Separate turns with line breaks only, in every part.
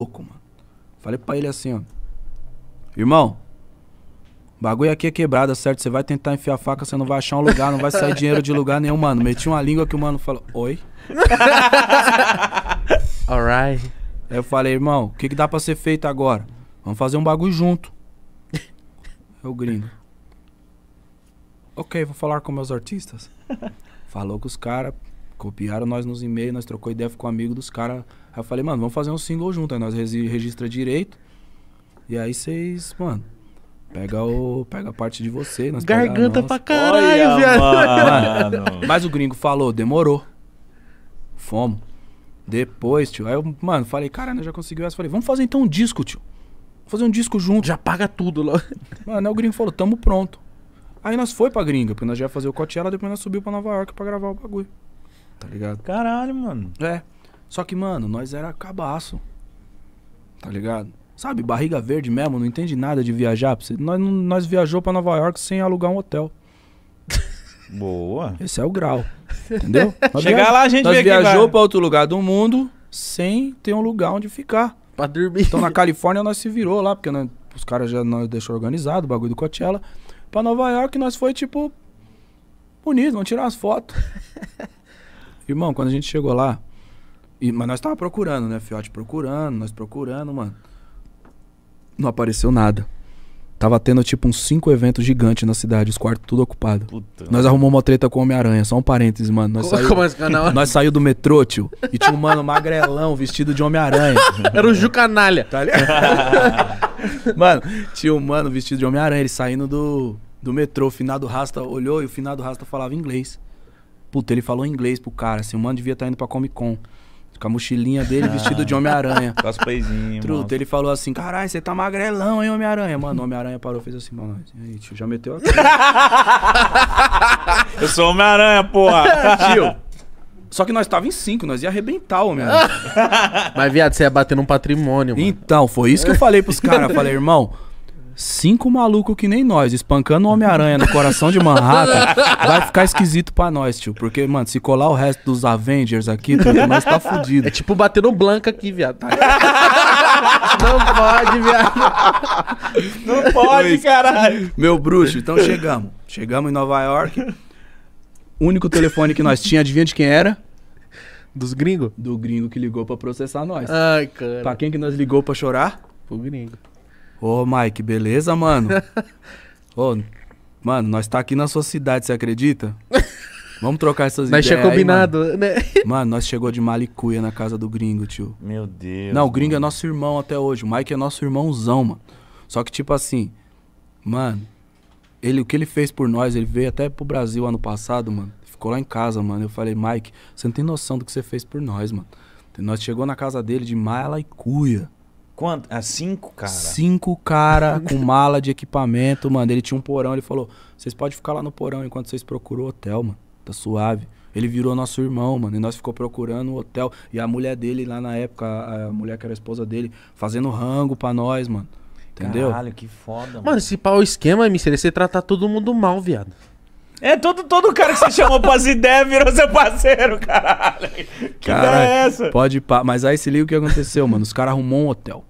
louco, mano. Falei pra ele assim, ó. Irmão, bagulho aqui é quebrada, é certo? Você vai tentar enfiar a faca, você não vai achar um lugar, não vai sair dinheiro de lugar nenhum, mano. Meti uma língua que o mano falou, oi? Alright. Aí eu falei, irmão, o que, que dá pra ser feito agora? Vamos fazer um bagulho junto. Eu gringo. Ok, vou falar com meus artistas. Falou com os caras. Copiaram nós nos e-mails, nós trocou ideia, com o amigo dos caras. Aí eu falei, mano, vamos fazer um single junto. Aí nós registra direito. E aí vocês, mano, pega o. Pega a parte de você. Nós Garganta pra caralho, viado. Mas o gringo falou, demorou. Fomos. Depois, tio. Aí eu, mano, falei, caralho, já conseguiu essa. Falei, vamos fazer então um disco, tio. Vamos fazer um disco junto. Já paga tudo lá. Mano, aí o gringo falou, tamo pronto. Aí nós foi pra gringa, porque nós já ia fazer o Coachella, depois nós subiu pra Nova York pra gravar o bagulho tá ligado? Caralho, mano. É. Só que, mano, nós era cabaço. Tá ligado? Sabe, barriga verde mesmo, não entende nada de viajar. Nós, nós viajou para Nova York sem alugar um hotel. Boa. Esse é o grau. Entendeu? Nós Chegar lá, a gente nós viajou para outro lugar do mundo sem ter um lugar onde ficar. Pra dormir. Então na Califórnia nós se virou lá, porque nós, os caras já nós deixou organizado o bagulho do Coachella. Pra Nova York nós foi tipo. Bonito, vamos tirar as fotos. Irmão, quando a gente chegou lá, e, mas nós tava procurando, né, Fiote? Procurando, nós procurando, mano. Não apareceu nada. Tava tendo, tipo, uns cinco eventos gigantes na cidade, os quartos tudo ocupado. Puta. Nós arrumamos uma treta com o Homem-Aranha, só um parênteses, mano. Nós saiu, é nós saiu do metrô, tio, e tinha um mano magrelão vestido de Homem-Aranha. Era o Jucanalha. Tá mano, tinha um mano vestido de Homem-Aranha, ele saindo do, do metrô, o finado Rasta olhou e o finado Rasta falava inglês. Puta, ele falou inglês pro cara, assim, o mano devia estar tá indo pra Comic Con. Com a mochilinha dele vestido de Homem-Aranha. peizinhas. Truta, ele falou assim: caralho, você tá magrelão, hein, Homem-Aranha? Mano, Homem-Aranha parou fez assim, mano. Aí, tio, já meteu a. Eu sou Homem-Aranha, porra. tio, só que nós tava em cinco, nós ia arrebentar o homem Mas, viado, você ia bater num patrimônio, mano. Então, foi isso que eu falei pros caras. Falei, irmão, cinco malucos que nem nós, espancando o Homem-Aranha no coração de Manhattan, vai ficar esquisito pra nós, tio. Porque, mano, se colar o resto dos Avengers aqui, tudo, nós tá fudido. É tipo bater no Blanca aqui, viado. Não pode, viado. Não pode, Mas, caralho. Meu bruxo, então chegamos. Chegamos em Nova York. único telefone que nós tinha, adivinha de quem era? Dos gringos? Do gringo que ligou pra processar nós. Ai, cara. Pra quem que nós ligou pra chorar? Pro gringo. Ô, Mike, beleza, mano? Ô, mano, nós tá aqui na sua cidade, você acredita? Vamos trocar essas ideias. Mas tinha combinado, aí, mano. né? Mano, nós chegou de malicuia na casa do gringo, tio. Meu Deus. Não, o gringo é mano. é nosso irmão até hoje. O Mike é nosso irmãozão, mano. Só que, tipo assim, mano, ele, o que ele fez por nós, ele veio até pro Brasil ano passado, mano. Ficou lá em casa, mano. Eu falei, Mike, você não tem noção do que você fez por nós, mano. Nós chegou na casa dele de malicuia. Quanto? Ah, cinco, cara? Cinco cara com mala de equipamento, mano. Ele tinha um porão, ele falou: vocês podem ficar lá no porão enquanto vocês procuram o hotel, mano. Tá suave. Ele virou nosso irmão, mano. E nós ficou procurando o hotel. E a mulher dele, lá na época, a, a mulher que era esposa dele, fazendo rango pra nós, mano. Entendeu? Caralho, que foda, mano. Mano, esse pau esquema, MC, você tratar todo mundo mal, viado. É, todo, todo cara que você chamou pra ideias virou seu parceiro, caralho. Que cara, é essa? Pode pá. Mas aí se liga o que aconteceu, mano. Os caras arrumou um hotel.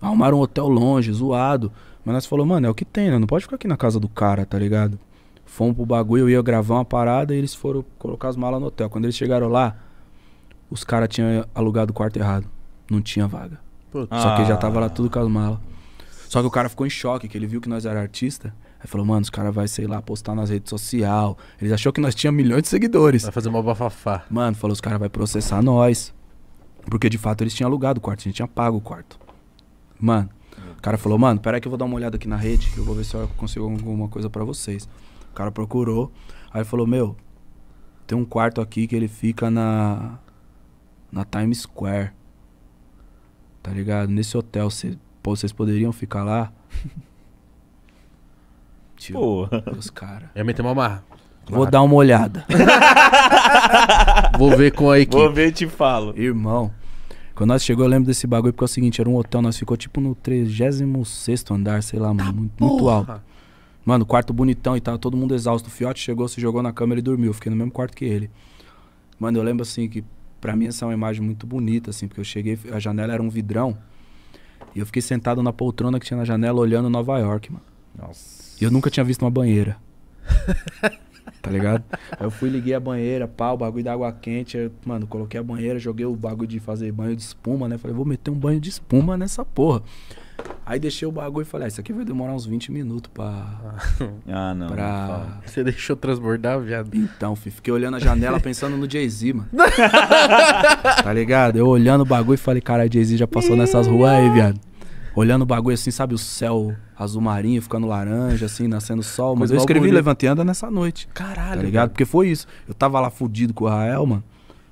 Arrumaram um hotel longe, zoado. Mas nós falou, mano, é o que tem, né? Não pode ficar aqui na casa do cara, tá ligado? Fomos pro bagulho, eu ia gravar uma parada e eles foram colocar as malas no hotel. Quando eles chegaram lá, os caras tinham alugado o quarto errado. Não tinha vaga. Puta. Só que já ah. tava lá tudo com as malas. Só que o cara ficou em choque, que ele viu que nós era artista. Aí falou, mano, os caras vai, sei lá, postar nas redes sociais. Eles achou que nós tínhamos milhões de seguidores. Vai fazer uma bafafá. Mano, falou, os caras vai processar nós. Porque de fato eles tinham alugado o quarto, a gente tinha pago o quarto. Mano, o cara falou, mano, peraí que eu vou dar uma olhada aqui na rede, eu vou ver se eu consigo alguma coisa para vocês. O cara procurou, aí falou, meu, tem um quarto aqui que ele fica na. na Times Square. Tá ligado? Nesse hotel, cê, pô, vocês poderiam ficar lá? tio. Porra. Os caras. uma marra. Claro. Vou dar uma olhada. Vou ver com a equipe. Vou ver e te falo. Irmão, quando nós chegou, eu lembro desse bagulho porque é o seguinte: era um hotel, nós ficou tipo no 36 andar, sei lá, mano. muito, muito, tá alto. Mano, quarto bonitão e tal, todo mundo exausto. O Fiote chegou, se jogou na cama e dormiu. fiquei no mesmo quarto que ele. Mano, eu lembro assim que pra mim essa é uma imagem muito bonita, assim, porque eu cheguei, a janela era um vidrão. E eu fiquei sentado na poltrona que tinha na janela olhando Nova York, mano. Nossa. E eu nunca tinha visto uma banheira. tá ligado? Aí eu fui, liguei a banheira, pá, o bagulho da água quente. Eu, mano, coloquei a banheira, joguei o bagulho de fazer banho de espuma, né? Falei, vou meter um banho de espuma nessa porra. Aí deixei o bagulho e falei, ah, isso aqui vai demorar uns 20 minutos pra. Ah, não. Pra... Você deixou transbordar, viado? Então, filho, fiquei olhando a janela pensando no Jay-Z, mano. tá ligado? Eu olhando o bagulho e falei, cara, Jay-Z já passou nessas ruas aí, viado olhando o bagulho assim, sabe? O céu azul marinho ficando laranja, assim, nascendo sol. Mas eu escrevi bagulho. Levantei Anda nessa noite. Caralho. Tá ligado? Cara. Porque foi isso. Eu tava lá fudido com o Rael, mano.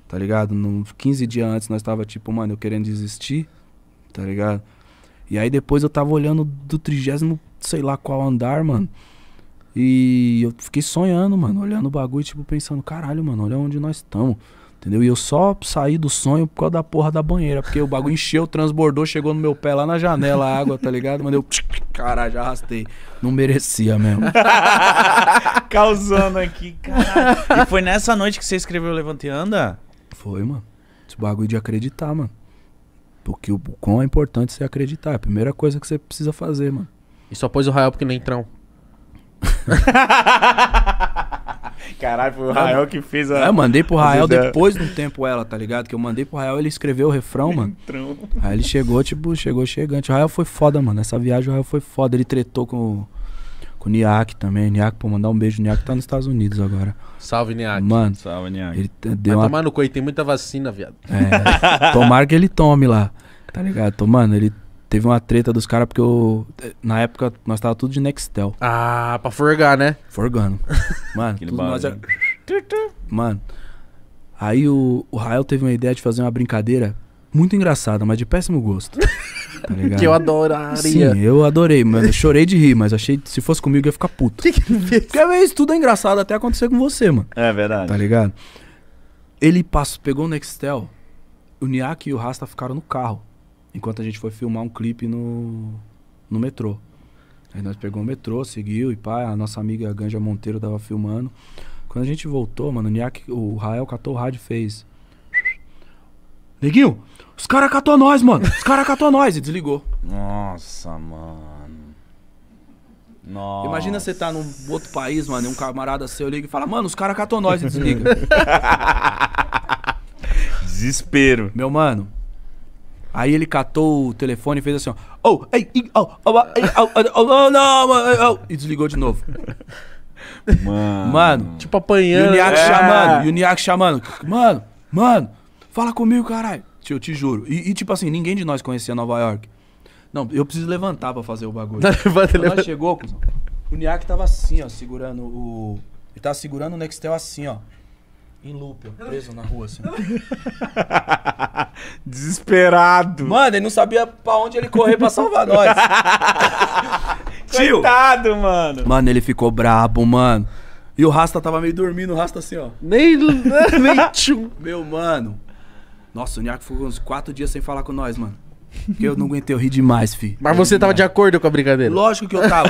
Tá ligado? No, 15 dias antes nós tava tipo, mano, eu querendo desistir. Tá ligado? E aí depois eu tava olhando do trigésimo, sei lá qual andar, mano. E eu fiquei sonhando, mano, olhando o bagulho, tipo, pensando, caralho, mano, olha onde nós estamos. Entendeu? E eu só saí do sonho por causa da porra da banheira. Porque o bagulho encheu, transbordou, chegou no meu pé lá na janela a água, tá ligado? Mandei eu. Caralho, já arrastei. Não merecia mesmo. Causando aqui, cara. E foi nessa noite que você escreveu Levante e Anda? Foi, mano. Esse bagulho de acreditar, mano. Porque o quão é importante você acreditar. É a primeira coisa que você precisa fazer, mano. E só pôs o Rael porque não é entrão. Caralho, foi o Rael que fez a. É, eu mandei pro Rael depois de um tempo ela, tá ligado? Que eu mandei pro Rael, ele escreveu o refrão, mano. Entrão. Aí ele chegou, tipo, chegou chegante. O Rael foi foda, mano. Essa viagem o Rael foi foda. Ele tretou com, com o Niak também. Niak, pô, mandar um beijo. Niak tá nos Estados Unidos agora. Salve, Niak. Mano. Salve, Niak. Ele deu Vai uma... tomar no coi, tem muita vacina, viado. É. tomara que ele tome lá. Tá ligado? Então, mano, ele Teve uma treta dos caras, porque eu. Na época, nós tava tudo de Nextel. Ah, pra forgar, né? Forgando. Mano, tudo nós Mano. Aí o, o Rael teve uma ideia de fazer uma brincadeira muito engraçada, mas de péssimo gosto. Tá que eu adoraria. Sim, eu adorei, mano. Eu chorei de rir, mas achei se fosse comigo eu ia ficar puto. Que que Porque às vezes tudo é engraçado até acontecer com você, mano. É verdade. Tá ligado? Ele passou, pegou o Nextel, o Niak e o Rasta ficaram no carro enquanto a gente foi filmar um clipe no, no metrô. Aí nós pegamos o metrô, seguiu e pá, a nossa amiga Ganja Monteiro tava filmando. Quando a gente voltou, mano, o, Niak, o Rael catou o rádio e fez. Neguinho, os caras catou nós, mano. Os caras catou nós. E desligou. Nossa, mano. Nossa. Imagina você tá num outro país, mano, e um camarada seu liga e fala, mano, os caras catou nós e desliga. Desespero. Meu mano, Aí ele catou o telefone e fez assim, ó. Oh, ei, oh, oh, oh, não, E desligou de novo. Mano. mano tipo apanhando. E o Niak né? é. chamando. E o Niak chamando. Mano, mano, fala comigo, caralho. Eu te juro. E, e, tipo assim, ninguém de nós conhecia Nova York. Não, eu preciso levantar pra fazer o bagulho. Levanta, levanta. chegou, o Niak tava assim, ó, segurando o... Ele tava segurando o Nextel assim, ó em loop, preso na rua, assim. Desesperado. Mano, ele não sabia pra onde ele correr pra salvar nós. Tio. Coitado, mano. Mano, ele ficou brabo, mano. E o Rasta tava meio dormindo, o Rasta assim, ó. Nem, nem tchum. Meu, mano. Nossa, o Niaco ficou uns quatro dias sem falar com nós, mano. Porque eu não aguentei, eu ri demais, fi. Mas você tava de acordo com a brincadeira? Lógico que eu tava.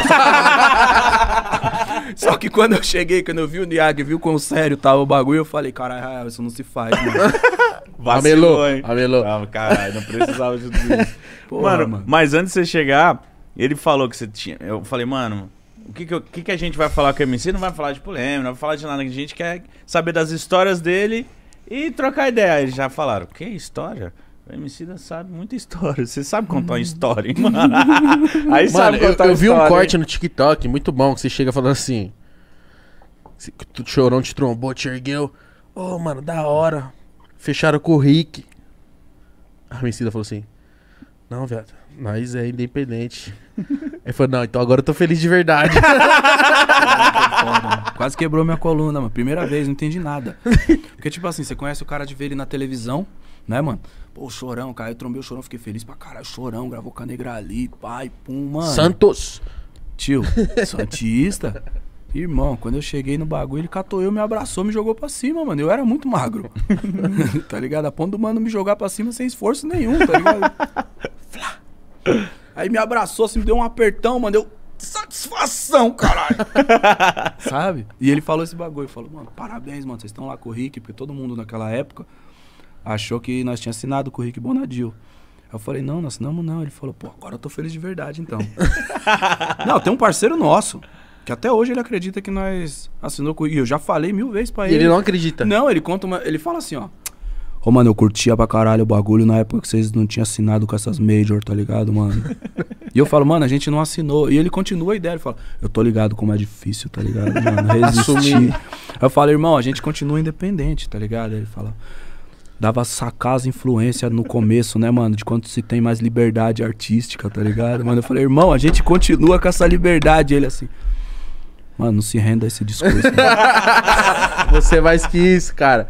Só que quando eu cheguei, quando eu vi o Niag, viu quão sério tava o bagulho, eu falei, caralho, isso não se faz, mano. Vacilou, amelou, hein? Amelou. Não, caralho, não precisava de tudo isso. Porra, mano, mano, mas antes de você chegar, ele falou que você tinha... Eu falei, mano, o que que, eu, que que, a gente vai falar com o MC? Não vai falar de polêmica, não vai falar de nada. A gente quer saber das histórias dele e trocar ideia. Eles já falaram, que história? O Emicida sabe muita história. Você sabe contar uma hum. história, hein, mano? Aí mano, sabe contar eu, eu vi história, um corte hein? no TikTok muito bom que você chega falando assim. Tu chorou, te trombou, te ergueu. Ô, oh, mano, da hora. Fecharam com o Rick. A Emicida falou assim: Não, viado. nós é independente. Ele falou: Não, então agora eu tô feliz de verdade. Quase quebrou minha coluna, mano. Primeira vez, não entendi nada. Porque, tipo assim, você conhece o cara de ver ele na televisão né, mano? Pô, chorão, cara, eu trombei o chorão, fiquei feliz pra caralho, chorão, gravou negra ali, pai, pum, mano. Santos! Tio, Santista. Irmão, quando eu cheguei no bagulho, ele catou eu, me abraçou, me jogou pra cima, mano. Eu era muito magro. tá ligado? A ponto do mano me jogar pra cima sem esforço nenhum, tá ligado? Aí me abraçou, assim, me deu um apertão, mano. Eu. Satisfação, caralho! Sabe? E ele falou esse bagulho. Falou, mano, parabéns, mano. Vocês estão lá com o Rick, porque todo mundo naquela época achou que nós tínhamos assinado com o Rick Bonadil. Eu falei, não, não assinamos não. Ele falou, pô, agora eu tô feliz de verdade então. não, tem um parceiro nosso. Que até hoje ele acredita que nós assinou com. E eu já falei mil vezes pra ele. ele não acredita. Não, ele conta uma. Ele fala assim, ó. Ô, mano, eu curtia pra caralho o bagulho na época que vocês não tinham assinado com essas major, tá ligado, mano? e eu falo, mano, a gente não assinou. E ele continua a ideia, ele fala, eu tô ligado como é difícil, tá ligado, mano? Resistir. Assumir. eu falo, irmão, a gente continua independente, tá ligado? Aí ele fala, dava sacar as influências no começo, né, mano? De quanto se tem mais liberdade artística, tá ligado? Mano, eu falei, irmão, a gente continua com essa liberdade. Ele assim. Mano, não se renda a esse discurso. Você é mais que isso, cara.